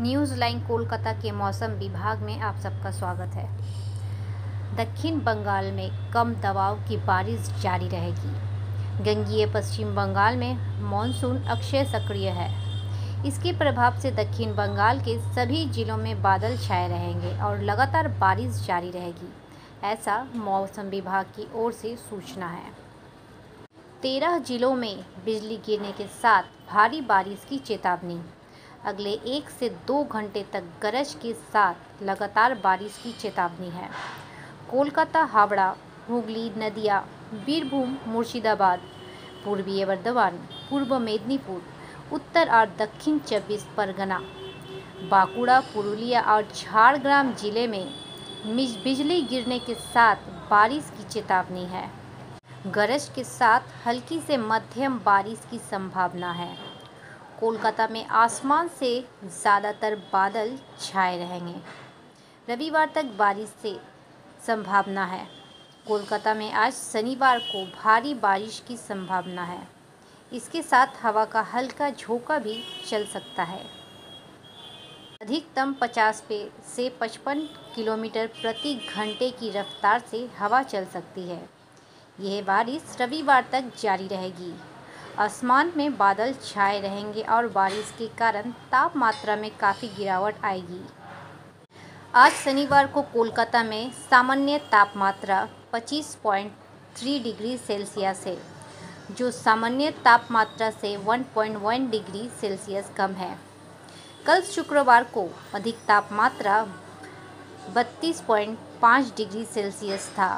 News line Kolkata के मौसम विभाग में आप सबका स्वागत है दक्षिण बंगाल में कम दबाव की बारिश जारी रहेगी गंगीय पश्चिम बंगाल में मानसून अक्षय सक्रिय है इसके प्रभाव से दक्षिण बंगाल के सभी जिलों में बादल छाए रहेंगे और लगातार बारिश जारी रहेगी ऐसा मौसम विभाग की ओर से सूचना है तेरह जिलों में बिजली गिरने के साथ भारी बारिश की चेतावनी अगले एक से दो घंटे तक गरज के साथ लगातार बारिश की चेतावनी है कोलकाता हावड़ा हुगली नदिया बीरभूम मुर्शिदाबाद पूर्वी वर्धमान पूर्व मेदिनीपुर उत्तर और दक्षिण चौबीस परगना बांकुड़ा पुरुलिया और झाड़ग्राम जिले में बिजली गिरने के साथ बारिश की चेतावनी है गरज के साथ हल्की से मध्यम बारिश की संभावना है कोलकाता में आसमान से ज़्यादातर बादल छाए रहेंगे रविवार तक बारिश से संभावना है कोलकाता में आज शनिवार को भारी बारिश की संभावना है इसके साथ हवा का हल्का झोंका भी चल सकता है अधिकतम 50 पे से 55 किलोमीटर प्रति घंटे की रफ्तार से हवा चल सकती है यह बारिश रविवार तक जारी रहेगी आसमान में बादल छाए रहेंगे और बारिश के कारण तापमात्रा में काफ़ी गिरावट आएगी आज शनिवार को कोलकाता में सामान्य तापमात्रा 25.3 डिग्री सेल्सियस है जो सामान्य तापमात्रा से 1.1 डिग्री सेल्सियस कम है कल शुक्रवार को अधिक तापमात्रा 32.5 डिग्री सेल्सियस था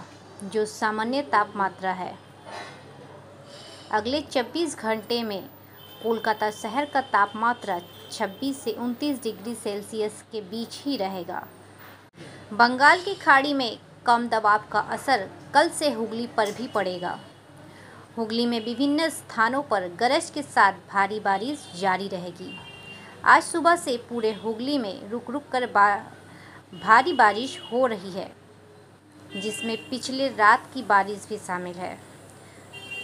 जो सामान्य तापमात्रा है अगले 24 घंटे में कोलकाता शहर का तापमात्रा 26 से 29 डिग्री सेल्सियस के बीच ही रहेगा बंगाल की खाड़ी में कम दबाव का असर कल से हुगली पर भी पड़ेगा हुगली में विभिन्न स्थानों पर गरज के साथ भारी बारिश जारी रहेगी आज सुबह से पूरे हुगली में रुक रुक कर बा, भारी बारिश हो रही है जिसमें पिछले रात की बारिश भी शामिल है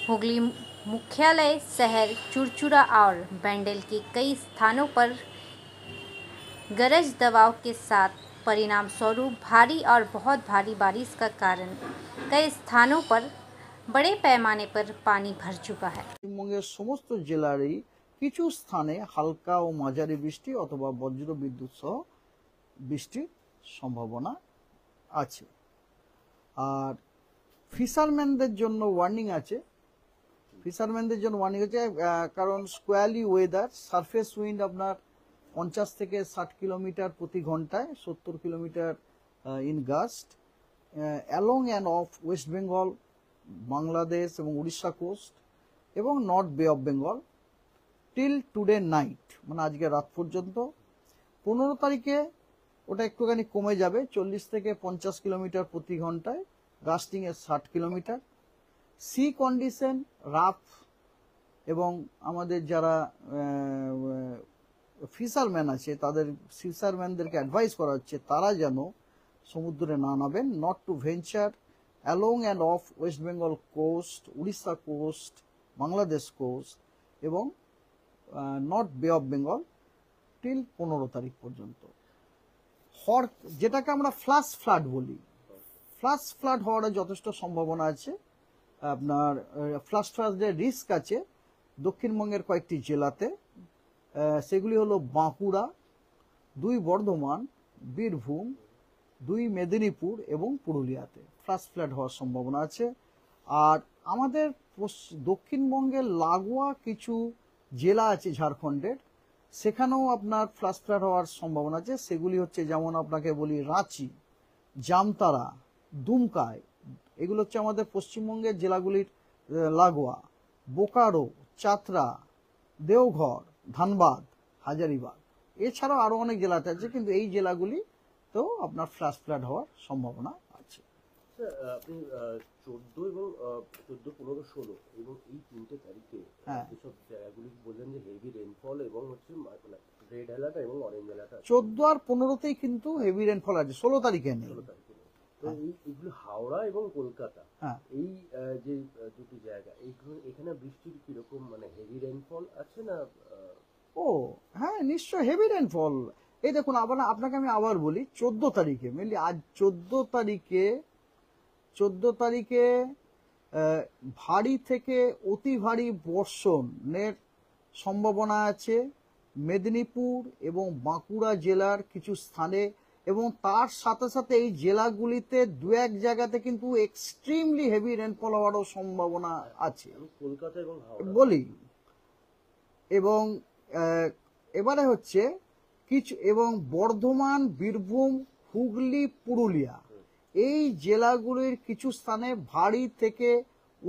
हुगली मुख्यालय शहर चुरचुरा और बैंडल के कई स्थानों पर गरज दबाव के साथ परिणाम स्वरूप भारी और बहुत भारी बारिश का कारण कई स्थानों पर बड़े पैमाने पर पानी भर चुका है समस्त সমস্ত জেলারই কিছু স্থানে হালকা ও মাঝারি বৃষ্টি অথবা বজ্র বিদ্যুৎ সহ বৃষ্টির সম্ভাবনা আছে আর ফিশারম্যানদের জন্য ফিশারম্যানদের জন্য ওয়ার্নিং হচ্ছে কারণ স্কোয়ারলি ওয়েদার সারফেস উইন্ড আপনার পঞ্চাশ থেকে ষাট কিলোমিটার প্রতি ঘন্টায় সত্তর kilometre in gust along and off West Bengal Bangladesh এবং উড়িষ্যা কোস্ট এবং north Bay of Bengal till today night মানে আজকে রাত পর্যন্ত পনেরো তারিখে ওটা একটুখানি কমে যাবে চল্লিশ থেকে পঞ্চাশ কিলোমিটার প্রতি ঘন্টায় গাস্টিংয়ে ষাট কিলোমিটার সি কন্ডিশন রাফ এবং আমাদের যারা ফিশারম্যান আছে তাদের ফিশারম্যানদেরকে অ্যাডভাইস করা হচ্ছে তারা যেন সমুদ্রে না নামেন not to venture along and off West Bengal coast Orissa coast Bangladesh coast এবং north Bay of Bengal till পনেরো তারিখ পর্যন্ত হর যেটাকে আমরা ফ্লাশ ফ্লাড বলি ফ্লাশ ফ্লাড হওয়ার যথেষ্ট সম্ভাবনা আছে আপনার ফ্লাস্ট ফ্লাশ যে রিস্ক আছে দক্ষিণবঙ্গের কয়েকটি জেলাতে সেগুলি হলো বাঁকুড়া দুই বর্ধমান বীরভূম দুই মেদিনীপুর এবং পুরুলিয়াতে ফ্লাস্ট ফ্ল্যাট হওয়ার সম্ভাবনা আছে আর আমাদের দক্ষিণবঙ্গের লাগোয়া কিছু জেলা আছে ঝাড়খণ্ডের সেখানেও আপনার ফ্লাস্ট ফ্ল্যাট হওয়ার সম্ভাবনা আছে সেগুলি হচ্ছে যেমন আপনাকে বলি রাঁচি জামতারা দুমকায় এগুলো হচ্ছে আমাদের পশ্চিমবঙ্গের জেলাগুলির লাগোয়া বোকারো চাতরা দেওঘর ধানবাদ হাজারিবাগ এছাড়াও আরও অনেক জেলাতে আছে কিন্তু এই জেলাগুলি তো আপনার ফ্ল্যাশ ফ্ল্যাট হওয়ার সম্ভাবনা আছে আপনি চোদ্দ এবং চোদ্দ পনেরো ষোলো এবং এই তিনটে তারিখে হ্যাঁ। যেসব জায়গাগুলি বললেন যে হেভি রেনফল এবং হচ্ছে রেড মানে অ্যালার্ট এবং অরেঞ্জ অ্যালার্ট চোদ্দ আর পনেরোতেই কিন্তু হেভি রেনফল আছে ষোলো তারিখে নেই এগুলো হাওড়া এবং কলকাতা হ্যাঁ। এই যে দুটি জায়গা এখানে বৃষ্টির কিরকম মানে হেভি রেইনফল আছে না ও হ্যাঁ নিশ্চয় হেভি রেইনফল এই দেখুন আবার আপনাকে আমি আবার বলি চোদ্দ তারিখে মেনলি আজ চোদ্দ তারিখে চোদ্দ তারিখে ভারী থেকে অতি ভারী বর্ষণের সম্ভাবনা আছে মেদিনীপুর এবং বাঁকুড়া জেলার কিছু স্থানে এবং তার সাথে সাথে এই জেলাগুলিতে দু এক জায়গাতে কিন্তু এক্সট্রিমলি হেভি রেনফল হওয়ারও সম্ভাবনা আছে বলি এবং এবারে হচ্ছে কিছু এবং বর্ধমান বীরভূম হুগলি পুরুলিয়া এই জেলাগুলির কিছু স্থানে ভারী থেকে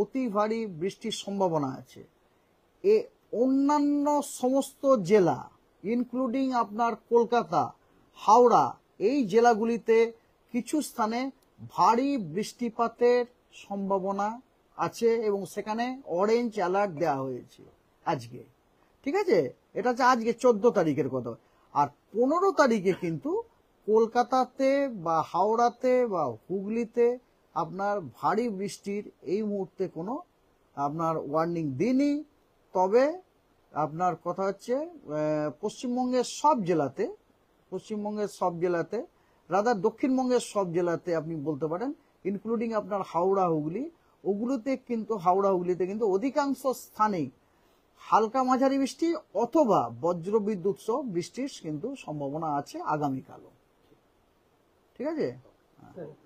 অতি ভারী বৃষ্টির সম্ভাবনা আছে এ অন্যান্য সমস্ত জেলা ইনক্লুডিং আপনার কলকাতা হাওড়া এই জেলাগুলিতে কিছু স্থানে ভারী বৃষ্টিপাতের সম্ভাবনা আছে এবং সেখানে অরেঞ্জ অ্যালার্ট দেওয়া হয়েছে আজকে ঠিক আছে এটা হচ্ছে আজকে চোদ্দ তারিখের কথা আর পনেরো তারিখে কিন্তু কলকাতাতে বা হাওড়াতে বা হুগলিতে আপনার ভারী বৃষ্টির এই মুহূর্তে কোনো আপনার ওয়ার্নিং দিনই তবে আপনার কথা হচ্ছে পশ্চিমবঙ্গের সব জেলাতে পশ্চিমবঙ্গের সব জেলাতে রাদার দক্ষিণবঙ্গের সব জেলাতে আপনি বলতে পারেন ইনক্লুডিং আপনার হাওড়া হুগলি ওগুলোতে কিন্তু হাওড়া হুগলিতে কিন্তু অধিকাংশ স্থানেই হালকা মাঝারি বৃষ্টি অথবা বজ্রবিদ্যুৎ সহ বৃষ্টির কিন্তু সম্ভাবনা আছে আগামীকালও ঠিক আছে